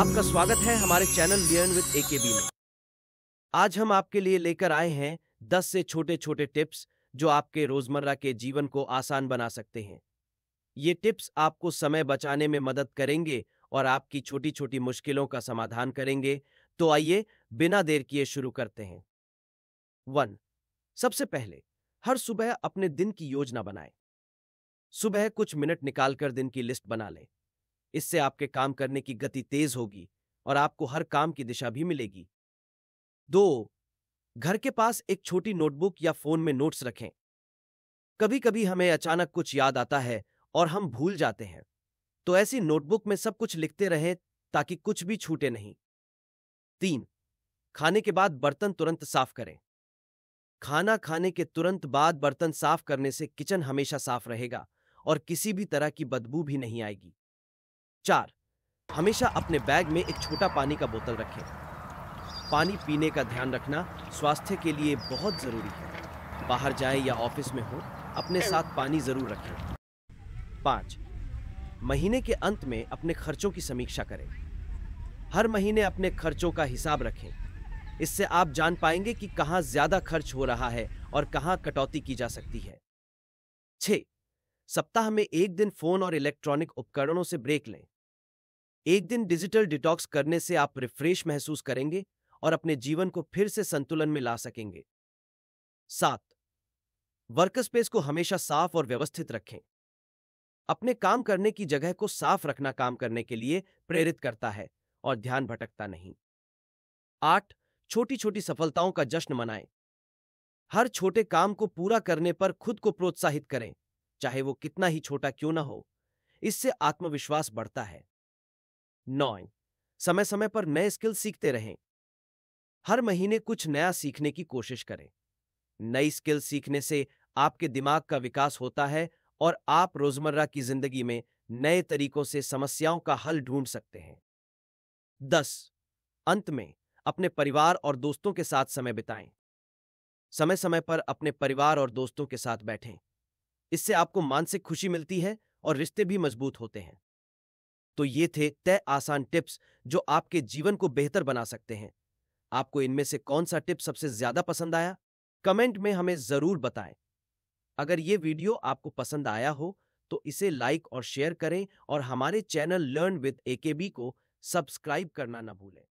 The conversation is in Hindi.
आपका स्वागत है हमारे चैनल लियन विद ए में आज हम आपके लिए लेकर आए हैं 10 से छोटे छोटे टिप्स जो आपके रोजमर्रा के जीवन को आसान बना सकते हैं ये टिप्स आपको समय बचाने में मदद करेंगे और आपकी छोटी छोटी मुश्किलों का समाधान करेंगे तो आइए बिना देर किए शुरू करते हैं वन सबसे पहले हर सुबह अपने दिन की योजना बनाएं सुबह कुछ मिनट निकालकर दिन की लिस्ट बना लें इससे आपके काम करने की गति तेज होगी और आपको हर काम की दिशा भी मिलेगी दो घर के पास एक छोटी नोटबुक या फोन में नोट्स रखें कभी कभी हमें अचानक कुछ याद आता है और हम भूल जाते हैं तो ऐसी नोटबुक में सब कुछ लिखते रहे ताकि कुछ भी छूटे नहीं तीन खाने के बाद बर्तन तुरंत साफ करें खाना खाने के तुरंत बाद बर्तन साफ करने से किचन हमेशा साफ रहेगा और किसी भी तरह की बदबू भी नहीं आएगी चार हमेशा अपने बैग में एक छोटा पानी का बोतल रखें पानी पीने का ध्यान रखना स्वास्थ्य के लिए बहुत ज़रूरी है बाहर जाए या ऑफिस में हो अपने साथ पानी ज़रूर रखें पांच महीने के अंत में अपने खर्चों की समीक्षा करें हर महीने अपने खर्चों का हिसाब रखें इससे आप जान पाएंगे कि कहां ज़्यादा खर्च हो रहा है और कहां कटौती की जा सकती है छह सप्ताह में एक दिन फोन और इलेक्ट्रॉनिक उपकरणों से ब्रेक लें एक दिन डिजिटल डिटॉक्स करने से आप रिफ्रेश महसूस करेंगे और अपने जीवन को फिर से संतुलन में ला सकेंगे सात वर्कस्पेस को हमेशा साफ और व्यवस्थित रखें अपने काम करने की जगह को साफ रखना काम करने के लिए प्रेरित करता है और ध्यान भटकता नहीं आठ छोटी छोटी सफलताओं का जश्न मनाएं हर छोटे काम को पूरा करने पर खुद को प्रोत्साहित करें चाहे वो कितना ही छोटा क्यों ना हो इससे आत्मविश्वास बढ़ता है नौ समय समय पर नए स्किल सीखते रहें हर महीने कुछ नया सीखने की कोशिश करें नई स्किल सीखने से आपके दिमाग का विकास होता है और आप रोजमर्रा की जिंदगी में नए तरीकों से समस्याओं का हल ढूंढ सकते हैं दस अंत में अपने परिवार और दोस्तों के साथ समय बिताएं समय समय पर अपने परिवार और दोस्तों के साथ बैठें इससे आपको मानसिक खुशी मिलती है और रिश्ते भी मजबूत होते हैं तो ये थे तय आसान टिप्स जो आपके जीवन को बेहतर बना सकते हैं आपको इनमें से कौन सा टिप सबसे ज्यादा पसंद आया कमेंट में हमें जरूर बताएं अगर ये वीडियो आपको पसंद आया हो तो इसे लाइक और शेयर करें और हमारे चैनल लर्न विद एकेबी को सब्सक्राइब करना ना भूलें